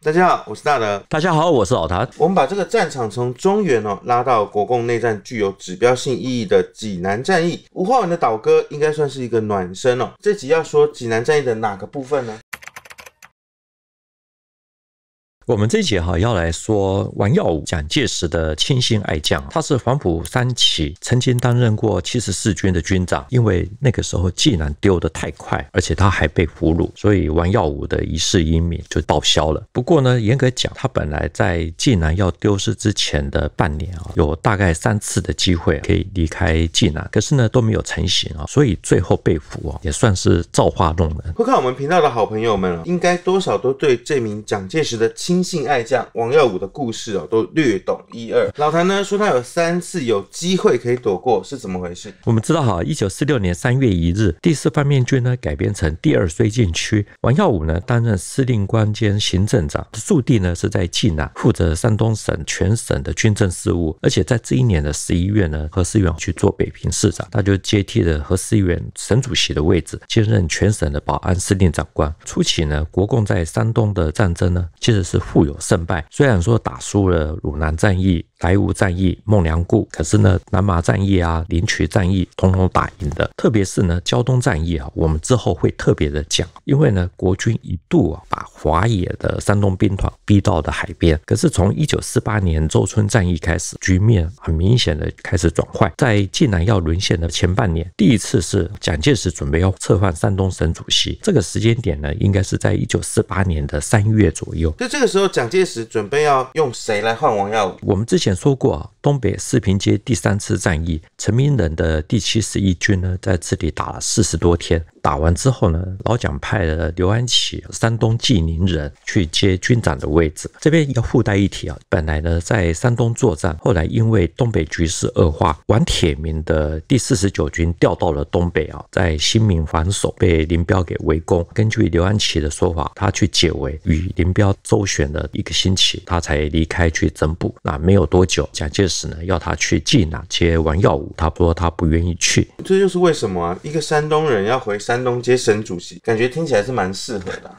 大家好，我是大德。大家好，我是老谭。我们把这个战场从中原哦拉到国共内战具有指标性意义的济南战役。吴化文的倒戈应该算是一个暖身哦。这集要说济南战役的哪个部分呢？我们这节哈要来说王耀武，蒋介石的亲信爱将，他是黄埔三期，曾经担任过七十四军的军长。因为那个时候济南丢得太快，而且他还被俘虏，所以王耀武的一世英名就报销了。不过呢，严格讲，他本来在济南要丢失之前的半年啊，有大概三次的机会可以离开济南，可是呢都没有成行啊，所以最后被俘啊，也算是造化弄人。会看我们频道的好朋友们啊，应该多少都对这名蒋介石的亲。亲信爱将王耀武的故事哦，都略懂一二。老谭呢说他有三次有机会可以躲过，是怎么回事？我们知道哈，一九四六年三月一日，第四方面军呢改编成第二绥靖区，王耀武呢担任司令官兼行政长，驻地呢是在济南，负责山东省全省的军政事务。而且在这一年的十一月呢，何思远去做北平市长，他就接替了何思远省主席的位置，兼任全省的保安司令长官。初期呢，国共在山东的战争呢，其实是。互有胜败，虽然说打输了汝南战役。莱芜战役、孟良崮，可是呢，南麻战役啊、林渠战役，统统打赢的。特别是呢，胶东战役啊，我们之后会特别的讲。因为呢，国军一度啊，把华野的山东兵团逼到了海边。可是从一九四八年周村战役开始，局面很明显的开始转坏。在济南要沦陷的前半年，第一次是蒋介石准备要撤换山东省主席。这个时间点呢，应该是在一九四八年的三月左右。就这个时候，蒋介石准备要用谁来换王耀武？我们之前。说过，东北四平街第三次战役，陈明仁的第七十一军呢，在这里打了四十多天。打完之后呢，老蒋派了刘安琪，山东济宁人去接军长的位置。这边要附带一提啊，本来呢在山东作战，后来因为东北局势恶化，王铁明的第四十九军调到了东北啊，在新民防守被林彪给围攻。根据刘安琪的说法，他去解围，与林彪周旋了一个星期，他才离开去增补。那没有多久，蒋介石呢要他去济南接王耀武，他说他不愿意去，这就是为什么一个山东人要回山。东接省主席，感觉听起来是蛮适合的。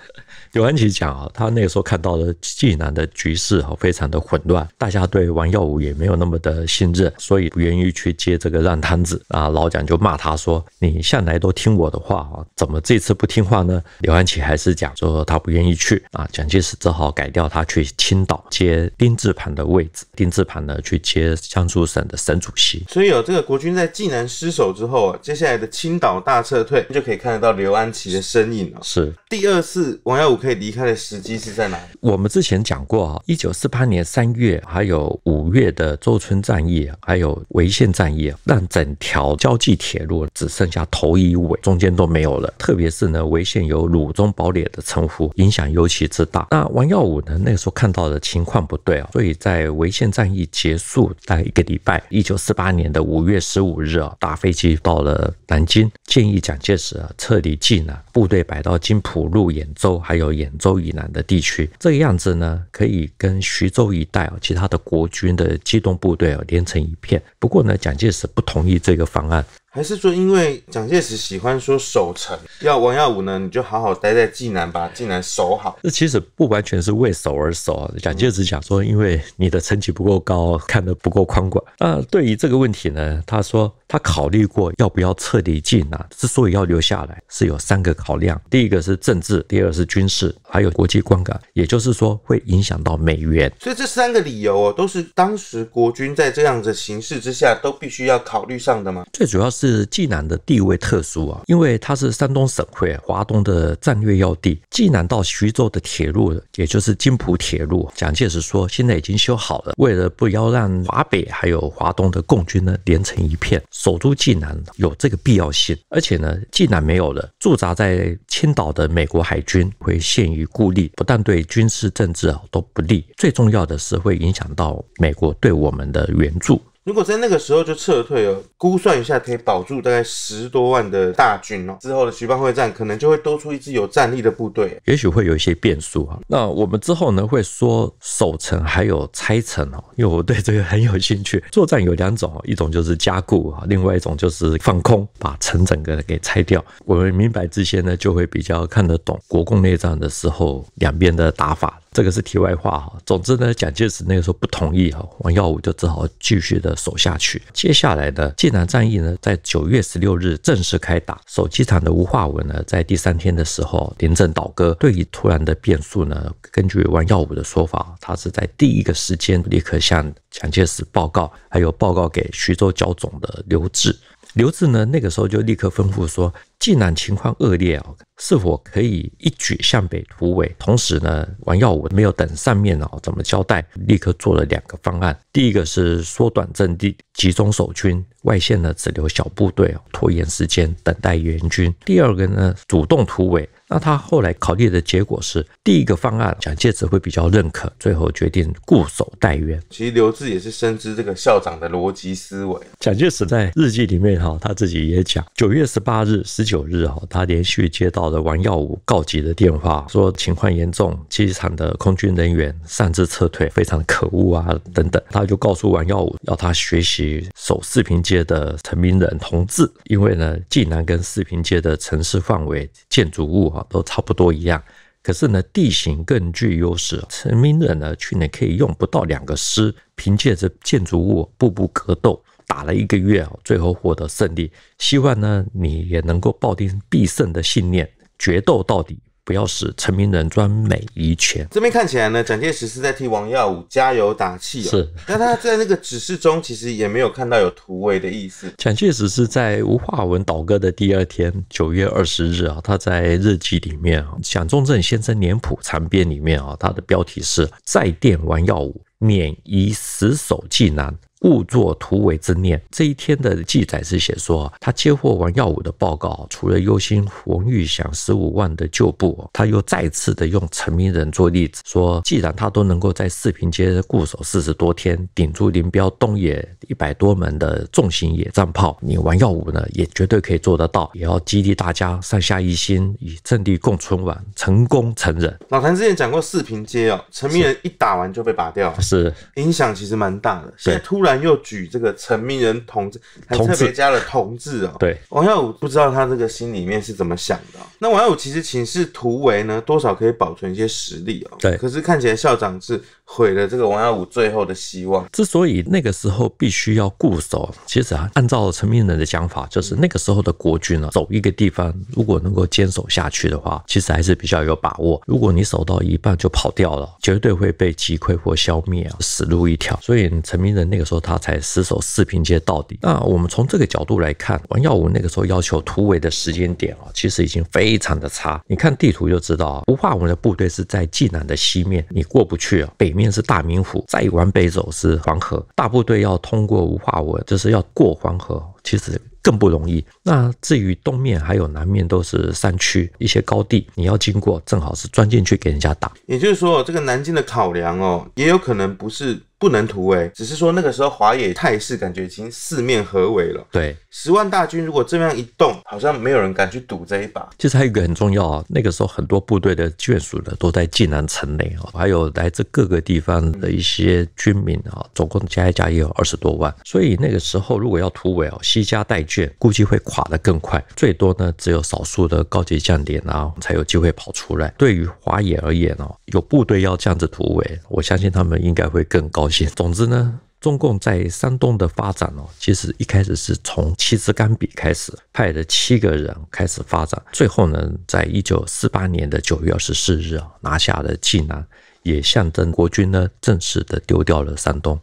刘 安琪讲啊，他那个时候看到的济南的局势哈，非常的混乱，大家对王耀武也没有那么的信任，所以不愿意去接这个烂摊子啊。老蒋就骂他说：“你向来都听我的话啊，怎么这次不听话呢？”刘安琪还是讲说他不愿意去啊，蒋介石只好改掉他去青岛接丁字盘的位置，丁字盘呢去接江苏省的省主席。所以有这个国军在济南失守之后啊，接下来的青岛大撤退就可以。看得到刘安琪的身影啊。是第二次王耀武可以离开的时机是在哪？我们之前讲过啊，一九四八年三月还有五月的周村战役，还有潍县战役，让整条胶济铁路只剩下头一尾，中间都没有了。特别是呢，潍县有鲁中堡垒的称呼，影响尤其之大。那王耀武呢，那个时候看到的情况不对啊，所以在潍县战役结束大概一个礼拜，一九四八年的五月十五日啊，打飞机到了南京，建议蒋介石。啊撤离济南，部队摆到金浦路、兖州，还有兖州以南的地区，这个样子呢，可以跟徐州一带啊，其他的国军的机动部队啊连成一片。不过呢，蒋介石不同意这个方案。还是说，因为蒋介石喜欢说守城，要王耀武呢，你就好好待在济南把济南守好。这其实不完全是为守而守。蒋介石讲说，因为你的层级不够高，看得不够宽广。那对于这个问题呢，他说他考虑过要不要彻底济南。之所以要留下来，是有三个考量：第一个是政治，第二是军事，还有国际观感，也就是说会影响到美元。所以这三个理由哦，都是当时国军在这样的形势之下都必须要考虑上的嘛。最主要是。是济南的地位特殊啊，因为它是山东省会，华东的战略要地。济南到徐州的铁路，也就是津浦铁路，蒋介石说现在已经修好了。为了不要让华北还有华东的共军呢连成一片，守住济南有这个必要性。而且呢，济南没有了，驻扎在青岛的美国海军会陷于孤立，不但对军事政治啊都不利，最重要的是会影响到美国对我们的援助。如果在那个时候就撤退了，估算一下可以保住大概十多万的大军哦。之后的徐蚌会战可能就会多出一支有战力的部队，也许会有一些变数哈。那我们之后呢会说守城还有拆城哦，因为我对这个很有兴趣。作战有两种哦，一种就是加固啊，另外一种就是放空，把城整个给拆掉。我们明白这些呢，就会比较看得懂国共内战的时候两边的打法。这个是题外话哈，总之呢，蒋介石那个时候不同意哈，王耀武就只好继续的守下去。接下来的济南战役呢，在九月十六日正式开打，守机场的吴化文呢，在第三天的时候临阵倒戈。对于突然的变数呢，根据王耀武的说法，他是在第一个时间立刻向蒋介石报告，还有报告给徐州剿总的刘峙。刘志呢，那个时候就立刻吩咐说，既然情况恶劣啊，是否可以一举向北突围？同时呢，王耀武没有等上面啊怎么交代，立刻做了两个方案：第一个是缩短阵地，集中守军，外线呢只留小部队，拖延时间，等待援军；第二个呢，主动突围。那他后来考虑的结果是，第一个方案，蒋介石会比较认可，最后决定固守待援。其实刘志也是深知这个校长的逻辑思维。蒋介石在日记里面哈，他自己也讲，九月十八日、十九日哈，他连续接到了王耀武告急的电话，说情况严重，机场的空军人员擅自撤退，非常可恶啊，等等。他就告诉王耀武，要他学习守四平街的陈明仁同志，因为呢，济南跟四平街的城市范围、建筑物都差不多一样，可是呢，地形更具优势。陈明仁呢，去年可以用不到两个师，凭借着建筑物步步格斗，打了一个月啊，最后获得胜利。希望呢，你也能够抱定必胜的信念，决斗到底。不要使成名人专美于前。这边看起来呢，蒋介石是在替王耀武加油打气。是，但他在那个指示中，其实也没有看到有突围的意思。蒋介石是在吴化文倒戈的第二天，九月二十日啊，他在日记里面啊，《蒋中正先生年谱残编》里面啊，他的标题是《再电王耀武免以死守济南》。故作突围之念。这一天的记载是写说，他接获王耀武的报告，除了忧心冯玉祥十五万的旧部，他又再次的用陈明仁做例子，说既然他都能够在四平街固守四十多天，顶住林彪东野一百多门的重型野战炮，你王耀武呢也绝对可以做得到。也要激励大家上下一心，以阵地共存亡，成功成人。老谭之前讲过四平街哦，陈明仁一打完就被拔掉，是影响其实蛮大的。现在突然。又举这个陈明仁同志，还特别加了同志啊。对，王耀武不知道他这个心里面是怎么想的。那王耀武其实请示突围呢，多少可以保存一些实力哦。对，可是看起来校长是毁了这个王耀武最后的希望。之所以那个时候必须要固守，其实啊，按照陈明仁的想法，就是那个时候的国军啊，走一个地方，如果能够坚守下去的话，其实还是比较有把握。如果你守到一半就跑掉了，绝对会被击溃或消灭啊，死路一条。所以陈明仁那个时候。他才死守四平街到底。那我们从这个角度来看，王耀武那个时候要求突围的时间点啊，其实已经非常的差。你看地图就知道，吴化文的部队是在济南的西面，你过不去啊。北面是大明湖，再往北走是黄河，大部队要通过吴化文，就是要过黄河，其实更不容易。那至于东面还有南面都是山区一些高地，你要经过，正好是钻进去给人家打。也就是说，这个南京的考量哦，也有可能不是。不能突围，只是说那个时候华野态势感觉已经四面合围了。对，十万大军如果这样一动，好像没有人敢去赌这一把。其实还有一个很重要啊，那个时候很多部队的眷属呢都在济南城内啊，还有来自各个地方的一些军民啊，总共加一加也有二十多万。所以那个时候如果要突围哦，西家带眷，估计会垮得更快。最多呢，只有少数的高级将领啊才有机会跑出来。对于华野而言哦，有部队要这样子突围，我相信他们应该会更高。总之呢，中共在山东的发展哦，其实一开始是从七支钢笔开始派的七个人开始发展，最后呢，在一九四八年的九月二十四日啊，拿下了济南，也象征国军呢正式的丢掉了山东。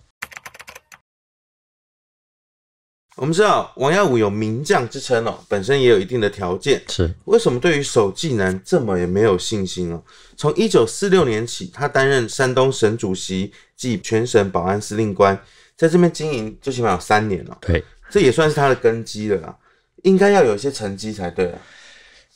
我们知道王耀武有名将之称哦，本身也有一定的条件。是为什么对于守济南这么也没有信心呢？从一九四六年起，他担任山东省主席及全省保安司令官，在这边经营最起码有三年了。对，这也算是他的根基了，应该要有一些成绩才对啊。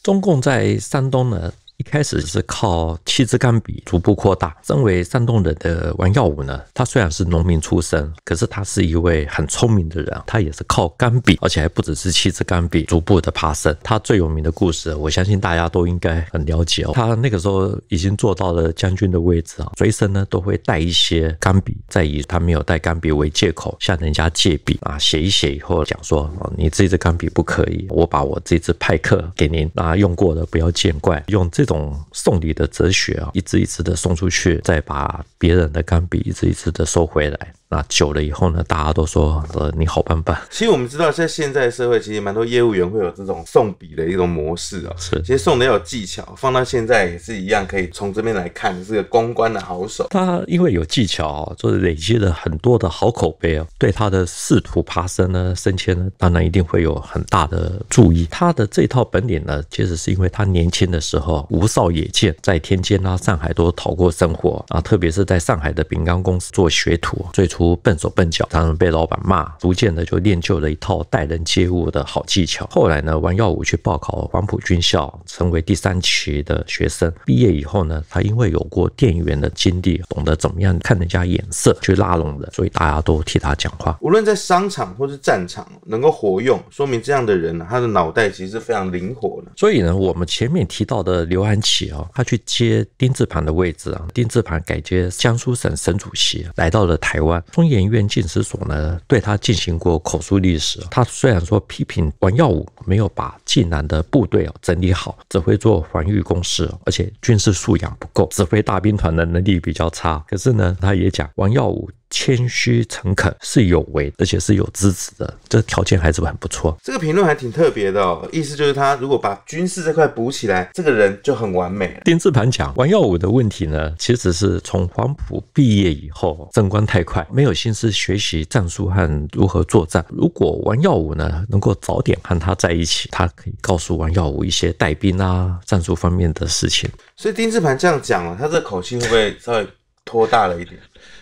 中共在山东呢？一开始是靠七支钢笔逐步扩大。身为山东人的王耀武呢，他虽然是农民出身，可是他是一位很聪明的人。他也是靠钢笔，而且还不只是七支钢笔，逐步的爬升。他最有名的故事，我相信大家都应该很了解哦。他那个时候已经做到了将军的位置啊，随身呢都会带一些钢笔，再以他没有带钢笔为借口向人家借笔啊，写一写以后讲说：“哦，你这支钢笔不可以，我把我这支派克给您啊，用过的不要见怪。”用这。种送礼的哲学啊，一支一支的送出去，再把别人的钢笔一支一支的收回来。那久了以后呢，大家都说，呃，你好，棒棒。其实我们知道，在现在社会，其实蛮多业务员会有这种送笔的一种模式啊。是，其实送的要有技巧，放到现在也是一样，可以从这边来看，是个公关的好手。他因为有技巧啊，是累积了很多的好口碑哦。对他的仕途爬升呢，升迁呢，当然一定会有很大的注意。他的这套本领呢，其实是因为他年轻的时候无少也见，在天津啊、上海都讨过生活啊，特别是在上海的饼干公司做学徒，最初。不笨手笨脚，常常被老板骂，逐渐的就练就了一套待人接物的好技巧。后来呢，王耀武去报考黄埔军校，成为第三期的学生。毕业以后呢，他因为有过店员的经历，懂得怎么样看人家眼色去拉拢人，所以大家都替他讲话。无论在商场或是战场，能够活用，说明这样的人呢、他的脑袋其实是非常灵活的。所以呢，我们前面提到的刘安琪啊，他去接丁字盘的位置啊，丁字盘改接江苏省省主席，来到了台湾。中研院近史所呢，对他进行过口述历史。他虽然说批评王耀武没有把济南的部队整理好，只会做防御工事，而且军事素养不够，指挥大兵团的能力比较差。可是呢，他也讲王耀武。谦虚诚恳是有为，而且是有支持的，这条件还是很不错。这个评论还挺特别的，意思就是他如果把军事这块补起来，这个人就很完美了。丁字盘讲王耀武的问题呢，其实是从黄埔毕业以后，升官太快，没有心思学习战术和如何作战。如果王耀武呢能够早点和他在一起，他可以告诉王耀武一些带兵啊、战术方面的事情。所以丁字盘这样讲了，他这口气会不会稍微拖大了一点？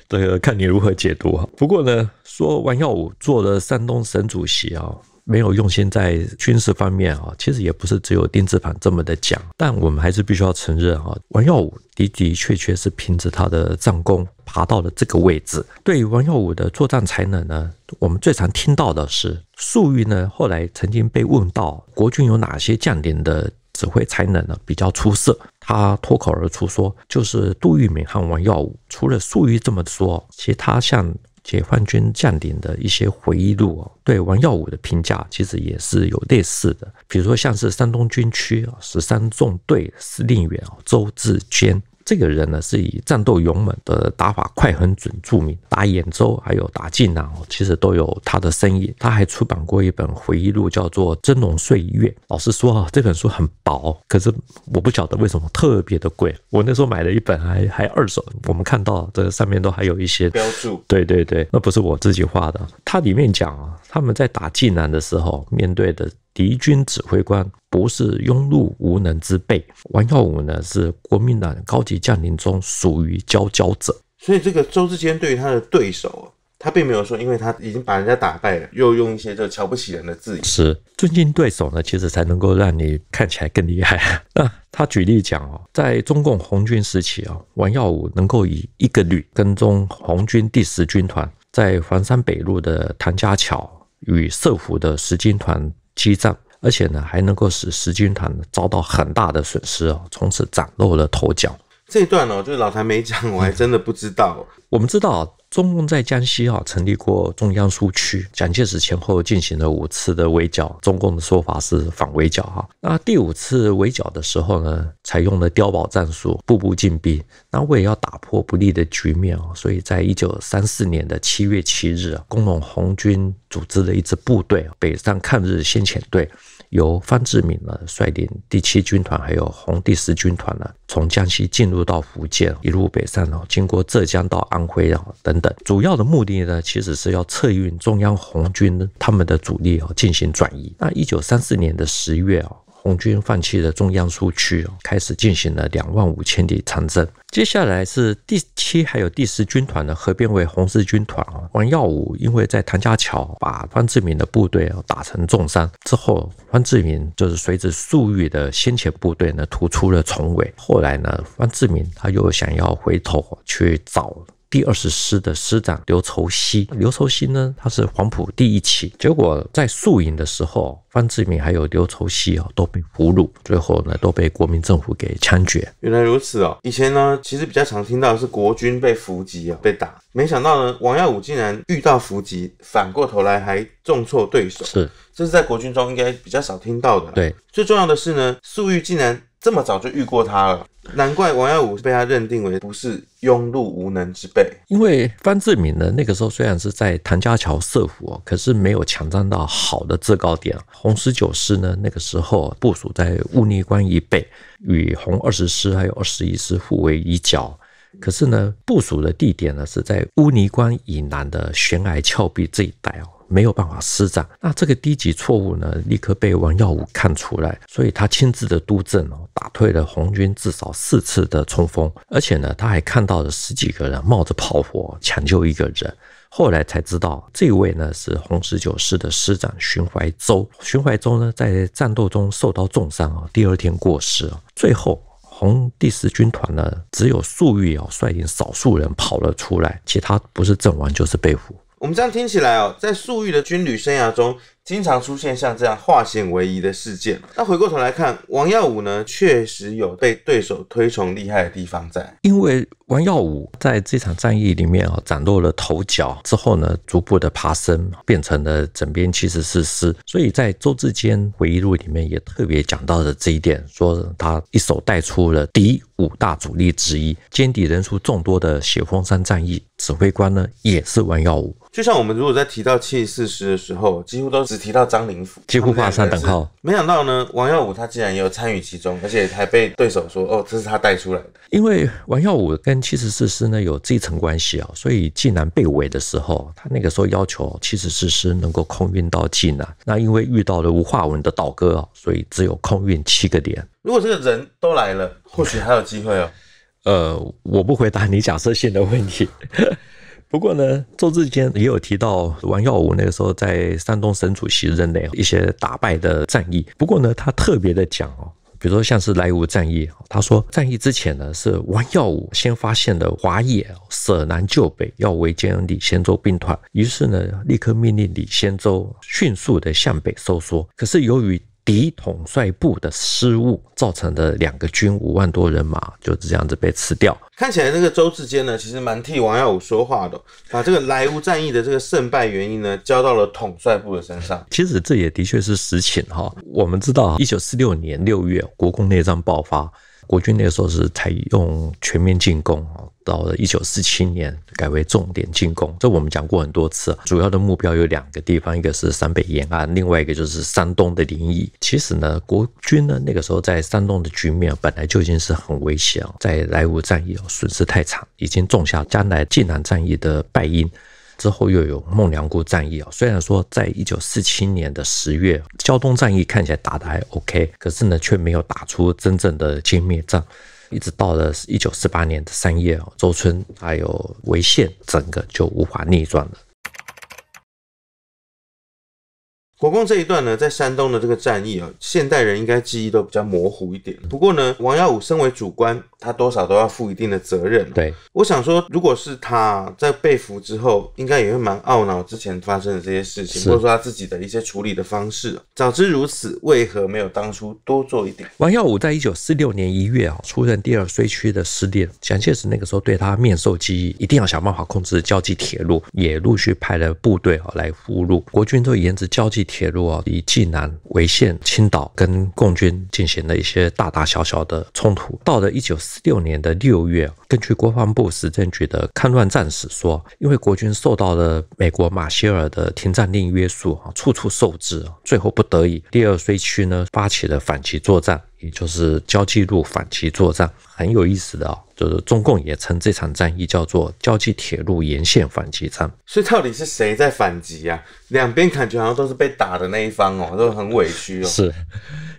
这个看你如何解读哈。不过呢，说王耀武做了山东省主席啊，没有用心在军事方面啊，其实也不是只有丁志鹏这么的讲。但我们还是必须要承认啊，王耀武的的确确是凭着他的战功爬到了这个位置。对于王耀武的作战才能呢，我们最常听到的是粟裕呢，后来曾经被问到国军有哪些将领的指挥才能呢比较出色。他脱口而出说：“就是杜聿明和王耀武，除了粟裕这么说，其他像解放军将领的一些回忆录哦，对王耀武的评价其实也是有类似的，比如说像是山东军区十三纵队司令员周志坚。”这个人呢，是以战斗勇猛的打法快很准著名，打兖州还有打晋南，其实都有他的身影。他还出版过一本回忆录，叫做《真嵘岁月》。老实说啊，这本书很薄，可是我不晓得为什么特别的贵。我那时候买了一本，还还二手。我们看到这上面都还有一些标注。对对对，那不是我自己画的。他里面讲啊，他们在打晋南的时候面对的。敌军指挥官不是庸碌无能之辈。王耀武呢，是国民党高级将领中属于佼佼者。所以，这个周志坚对于他的对手，他并没有说，因为他已经把人家打败了，又用一些这瞧不起人的字眼。是尊敬对手呢，其实才能够让你看起来更厉害。那 他举例讲哦，在中共红军时期啊，王耀武能够以一个旅跟踪红军第十军团，在黄山北路的唐家桥与设伏的十军团。激战，而且呢，还能够使十军团遭到很大的损失哦，从此崭露了头角。这段呢，就是老谭没讲，我还真的不知道。我们知道。中共在江西啊成立过中央苏区，蒋介石前后进行了五次的围剿，中共的说法是反围剿哈。那第五次围剿的时候呢，采用了碉堡战术，步步进逼。那为了要打破不利的局面啊，所以在一九三四年的七月七日工农红军组织了一支部队北上抗日先遣队。由方志敏呢率领第七军团，还有红第十军团呢，从江西进入到福建，一路北上哦，经过浙江到安徽啊等等，主要的目的呢，其实是要策运中央红军他们的主力哦进行转移。那一九三四年的十月哦。红军放弃了中央苏区，开始进行了两万五千里长征。接下来是第七还有第十军团呢，合并为红四军团啊。王耀武因为在唐家桥把方志敏的部队打成重伤之后，方志敏就是随着粟裕的先遣部队呢突出了重围。后来呢，方志敏他又想要回头去找。第二十师的师长刘畴西，刘畴西呢，他是黄埔第一期。结果在宿营的时候，方志敏还有刘畴西哦都被俘虏，最后呢都被国民政府给枪决。原来如此哦，以前呢其实比较常听到是国军被伏击哦被打，没想到呢王耀武竟然遇到伏击，反过头来还重挫对手。是，这是在国军中应该比较少听到的。对，最重要的是呢，粟裕竟然。这么早就遇过他了，难怪王耀武被他认定为不是庸碌无能之辈。因为范志敏呢，那个时候虽然是在谭家桥设伏，可是没有抢占到好的制高点。红十九师呢，那个时候部署在乌泥关以北，与红二十师还有二十一师互为一角，可是呢，部署的地点呢是在乌泥关以南的悬崖峭壁这一带哦。没有办法施展，那这个低级错误呢，立刻被王耀武看出来，所以他亲自的督阵哦，打退了红军至少四次的冲锋，而且呢，他还看到了十几个人冒着炮火抢救一个人，后来才知道这位呢是红十九师的师长寻淮洲，寻淮洲呢在战斗中受到重伤啊，第二天过世啊，最后红第十军团呢只有粟裕啊率领少数人跑了出来，其他不是阵亡就是被俘。我们这样听起来哦，在粟裕的军旅生涯中，经常出现像这样化险为夷的事件。那回过头来看，王耀武呢，确实有被对手推崇厉害的地方在，因为。王耀武在这场战役里面啊斩落了头角之后呢，逐步的爬升，变成了整编七十四师，所以在周志坚回忆录里面也特别讲到了这一点，说他一手带出了敌五大主力之一、歼敌人数众多的雪峰山战役指挥官呢，也是王耀武。就像我们如果在提到七十四师的时候，几乎都只提到张灵甫，几乎画上等号。没想到呢，王耀武他竟然也有参与其中，而且还被对手说哦，这是他带出来的。因为王耀武跟七十四师呢有这一层关系啊，所以济南被围的时候，他那个时候要求七十四师能够空运到济南，那因为遇到了吴化文的倒戈啊，所以只有空运七个连。如果这个人都来了，或许还有机会哦。呃，我不回答你假设性的问题。不过呢，周志坚也有提到王耀武那个时候在山东省主席任内一些打败的战役。不过呢，他特别的讲哦。比如说，像是莱芜战役，他说，战役之前呢，是王耀武先发现的华野舍南就北，要围歼李仙洲兵团，于是呢，立刻命令李仙洲迅速的向北收缩。可是由于敌统帅部的失误造成的两个军五万多人马就这样子被吃掉，看起来这个周志坚呢，其实蛮替王耀武说话的，把这个莱芜战役的这个胜败原因呢，交到了统帅部的身上。其实这也的确是实情哈。我们知道，一九四六年六月，国共内战爆发，国军那个时候是采用全面进攻啊。到了一九四七年，改为重点进攻，这我们讲过很多次。主要的目标有两个地方，一个是陕北延安，另外一个就是山东的临沂。其实呢，国军呢那个时候在山东的局面本来就已经是很危险，在莱芜战役损失太惨，已经种下将来济南战役的败因。之后又有孟良崮战役啊，虽然说在一九四七年的十月胶东战役看起来打得还 OK，可是呢却没有打出真正的歼灭战。一直到了一九四八年的三月，周村还有潍县，整个就无法逆转了。国共这一段呢，在山东的这个战役啊，现代人应该记忆都比较模糊一点。不过呢，王耀武身为主官，他多少都要负一定的责任。对，我想说，如果是他在被俘之后，应该也会蛮懊恼之前发生的这些事情，或者说他自己的一些处理的方式。早知如此，为何没有当初多做一点？王耀武在一九四六年一月啊，出任第二绥区的司令。蒋介石那个时候对他面授机宜，一定要想办法控制胶济铁路，也陆续派了部队啊来俘虏国军，都沿着胶济。铁路啊，以济南为线，青岛跟共军进行了一些大大小小的冲突。到了一九四六年的六月，根据国防部时政局的抗乱战史说，因为国军受到了美国马歇尔的停战令约束啊，处处受制，最后不得已，第二绥区呢发起了反击作战。也就是胶济路反击作战，很有意思的啊，就是中共也称这场战役叫做胶济铁路沿线反击战。所以到底是谁在反击啊？两边感觉好像都是被打的那一方哦，都很委屈哦。是，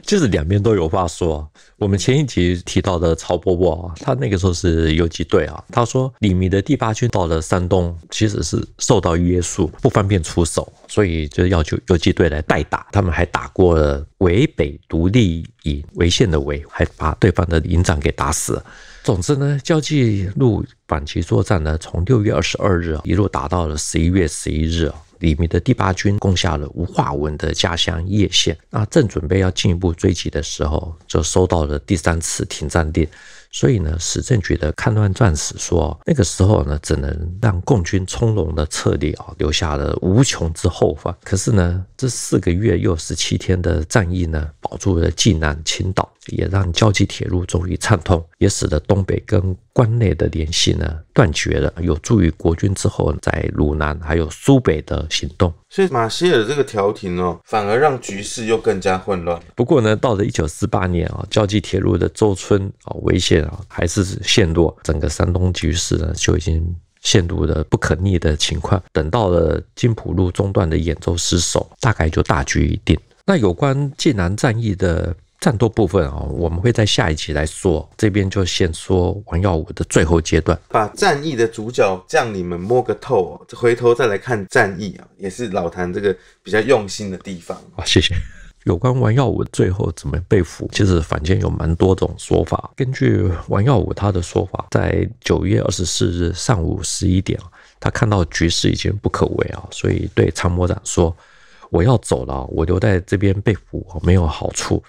就是两边都有话说。我们前一集提到的曹伯伯啊，他那个时候是游击队啊，他说李弥的第八军到了山东，其实是受到约束，不方便出手，所以就要求游击队来代打。他们还打过了。围北独立营围线的围，还把对方的营长给打死。总之呢，交际路反击作战呢，从六月二十二日一路打到了十一月十一日啊，李明的第八军攻下了吴化文的家乡叶县。那正准备要进一步追击的时候，就收到了第三次停战令。所以呢，史政局的看乱传史说，那个时候呢，只能让共军从容的撤离啊，留下了无穷之后患。可是呢，这四个月又十七天的战役呢，保住了济南、青岛，也让胶济铁路终于畅通，也使得东北跟。关内的联系呢断绝了，有助于国军之后在鲁南还有苏北的行动。所以马歇尔这个调停哦，反而让局势又更加混乱。不过呢，到了一九四八年啊，胶济铁路的周村啊、危险啊，还是陷落，整个山东局势呢就已经陷入的不可逆的情况。等到了津浦路中段的兖州失守，大概就大局已定。那有关晋南战役的。战斗部分啊，我们会在下一集来说。这边就先说王耀武的最后阶段，把战役的主角将领们摸个透啊，回头再来看战役啊，也是老谭这个比较用心的地方啊。谢谢。有关王耀武最后怎么被俘，其实坊间有蛮多种说法。根据王耀武他的说法，在九月二十四日上午十一点啊，他看到局势已经不可为啊，所以对参谋长说：“我要走了，我留在这边被俘没有好处。”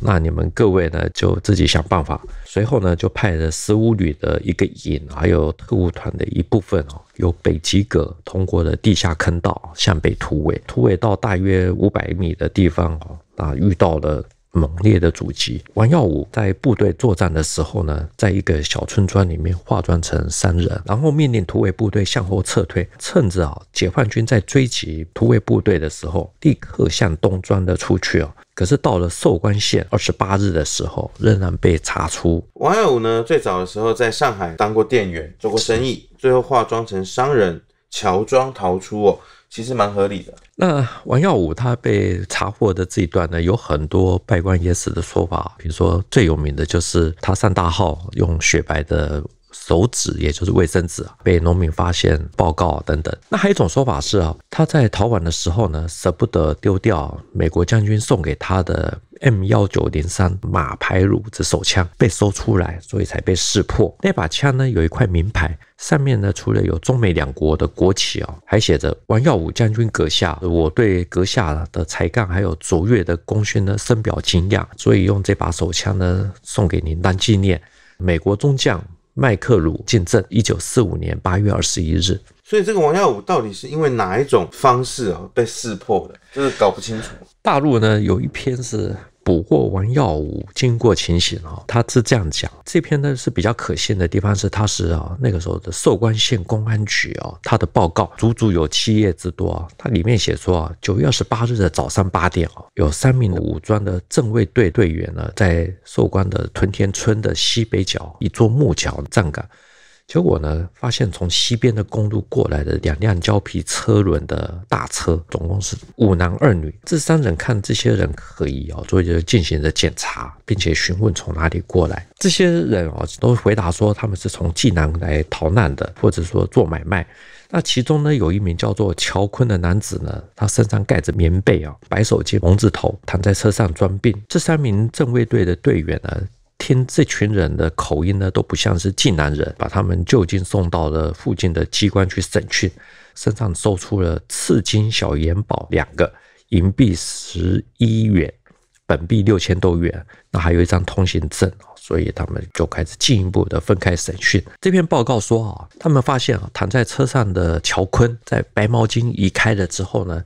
那你们各位呢，就自己想办法。随后呢，就派了十五旅的一个营，还有特务团的一部分哦，由北极阁通过的地下坑道向北突围。突围到大约五百米的地方哦，啊，遇到了猛烈的阻击。王耀武在部队作战的时候呢，在一个小村庄里面化妆成三人，然后命令突围部队向后撤退。趁着啊，解放军在追击突围部队的时候，立刻向东庄的出去哦。可是到了寿官县二十八日的时候，仍然被查出王耀武呢。最早的时候在上海当过店员，做过生意，最后化妆成商人，乔装逃出哦，其实蛮合理的。那王耀武他被查获的这一段呢，有很多拜官野史的说法，比如说最有名的就是他上大号用雪白的。手指，也就是卫生纸，被农民发现、报告等等。那还有一种说法是啊，他在逃亡的时候呢，舍不得丢掉美国将军送给他的 M 幺九零三马牌鲁子手枪，被搜出来，所以才被识破。那把枪呢，有一块名牌，上面呢，除了有中美两国的国旗啊，还写着王耀武将军阁下，我对阁下的才干还有卓越的功勋呢，深表敬仰，所以用这把手枪呢，送给您当纪念。美国中将。麦克鲁见证，一九四五年八月二十一日。所以，这个王耀武到底是因为哪一种方式啊被识破的？就是搞不清楚。大陆呢有一篇是。补过完药物，经过情形啊，他是这样讲。这篇呢是比较可信的地方是，他是啊那个时候的寿光县公安局啊，他的报告足足有七页之多啊。他里面写说啊，九月二十八日的早上八点啊，有三名武装的正卫队队员呢，在寿光的屯田村的西北角一座木桥站岗。结果呢，发现从西边的公路过来的两辆胶皮车轮的大车，总共是五男二女。这三人看这些人可疑啊，所以就进行了检查，并且询问从哪里过来。这些人哦，都回答说他们是从济南来逃难的，或者说做买卖。那其中呢，有一名叫做乔坤的男子呢，他身上盖着棉被啊，白手巾、蒙字头，躺在车上装病。这三名正卫队的队员呢。听这群人的口音呢，都不像是济南人，把他们就近送到了附近的机关去审讯，身上搜出了赤金小元宝两个银币十一元，本币六千多元，那还有一张通行证所以他们就开始进一步的分开审讯。这篇报告说啊，他们发现啊，躺在车上的乔坤在白毛巾移开了之后呢。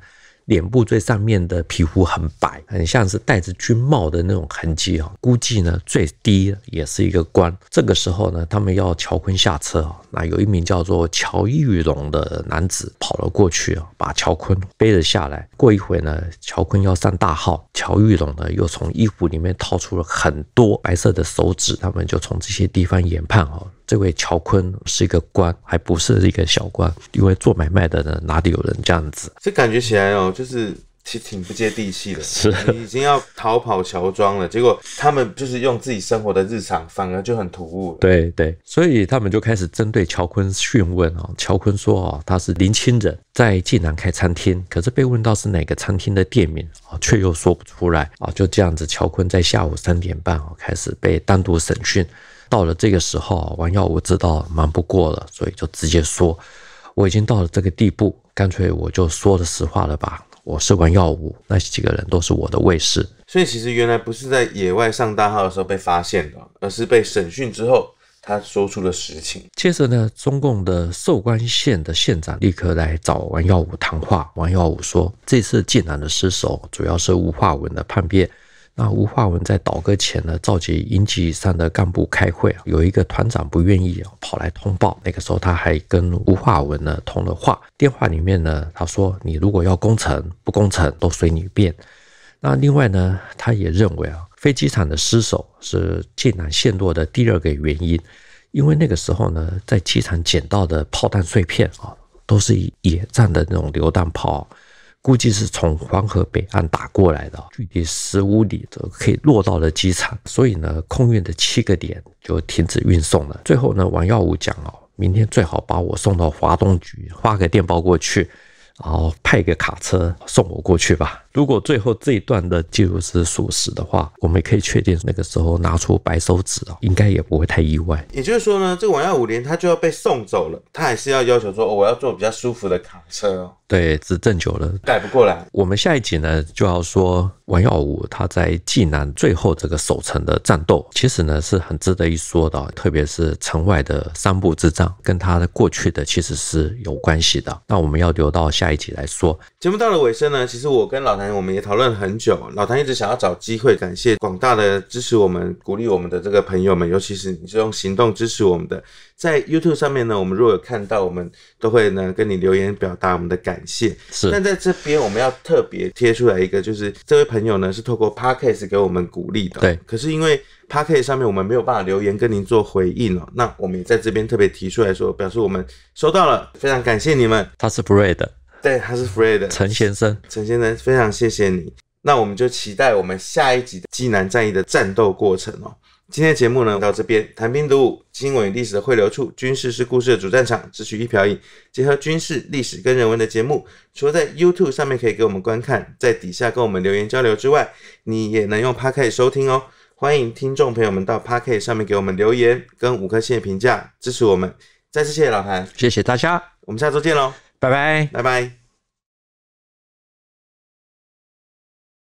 脸部最上面的皮肤很白，很像是戴着军帽的那种痕迹啊。估计呢，最低也是一个官。这个时候呢，他们要乔坤下车啊。那有一名叫做乔玉龙的男子跑了过去啊，把乔坤背了下来。过一会呢，乔坤要上大号，乔玉龙呢又从衣服里面掏出了很多白色的手指，他们就从这些地方研判啊。这位乔坤是一个官，还不是一个小官，因为做买卖的呢，哪里有人这样子？这感觉起来哦，就是挺挺不接地气的，是已经要逃跑乔装了。结果他们就是用自己生活的日常，反而就很突兀。对对，所以他们就开始针对乔坤讯问啊。乔坤说啊，他是临清人在济南开餐厅，可是被问到是哪个餐厅的店名啊，却又说不出来啊。就这样子，乔坤在下午三点半啊开始被单独审讯。到了这个时候，王耀武知道瞒不过了，所以就直接说：“我已经到了这个地步，干脆我就说了实话了吧。我是王耀武，那几个人都是我的卫士。”所以其实原来不是在野外上大号的时候被发现的，而是被审讯之后，他说出了实情。接着呢，中共的寿光县的县长立刻来找王耀武谈话。王耀武说：“这次济南的失守，主要是吴化文的叛变。”那吴化文在倒戈前呢，召集营级以上的干部开会有一个团长不愿意跑来通报。那个时候他还跟吴化文呢通了话，电话里面呢他说：“你如果要攻城，不攻城都随你便。”那另外呢，他也认为啊，飞机场的失守是晋南陷落的第二个原因，因为那个时候呢，在机场捡到的炮弹碎片啊，都是野战的那种榴弹炮。估计是从黄河北岸打过来的，距离十五里就可以落到了机场，所以呢，空运的七个点就停止运送了。最后呢，王耀武讲哦，明天最好把我送到华东局，发个电报过去，然后派一个卡车送我过去吧。如果最后这一段的记录是属实的话，我们也可以确定那个时候拿出白手指哦，应该也不会太意外。也就是说呢，这个王耀武连他就要被送走了，他还是要要求说，我要坐比较舒服的卡车。对，执政久了改不过来。我们下一集呢，就要说王耀武他在济南最后这个守城的战斗，其实呢是很值得一说的，特别是城外的三部之战，跟他的过去的其实是有关系的。那我们要留到下一集来说。节目到了尾声呢，其实我跟老我们也讨论了很久，老唐一直想要找机会感谢广大的支持我们、鼓励我们的这个朋友们，尤其是你，是用行动支持我们的。在 YouTube 上面呢，我们如果有看到，我们都会呢跟你留言表达我们的感谢。是。但在这边，我们要特别贴出来一个，就是这位朋友呢是透过 Podcast 给我们鼓励的。对。可是因为 Podcast 上面我们没有办法留言跟您做回应哦，那我们也在这边特别提出来说，表示我们收到了，非常感谢你们。他是 Bread。对，他是 Fred 陈先生，陈先生非常谢谢你。那我们就期待我们下一集的济南战役的战斗过程哦。今天的节目呢到这边，谈兵读武，新闻与历史的汇流处，军事是故事的主战场，只取一瓢饮，结合军事、历史跟人文的节目，除了在 YouTube 上面可以给我们观看，在底下跟我们留言交流之外，你也能用 Pocket 收听哦。欢迎听众朋友们到 Pocket 上面给我们留言跟五颗星评价支持我们。再次谢谢老韩，谢谢大家，我们下周见喽。拜拜，拜拜。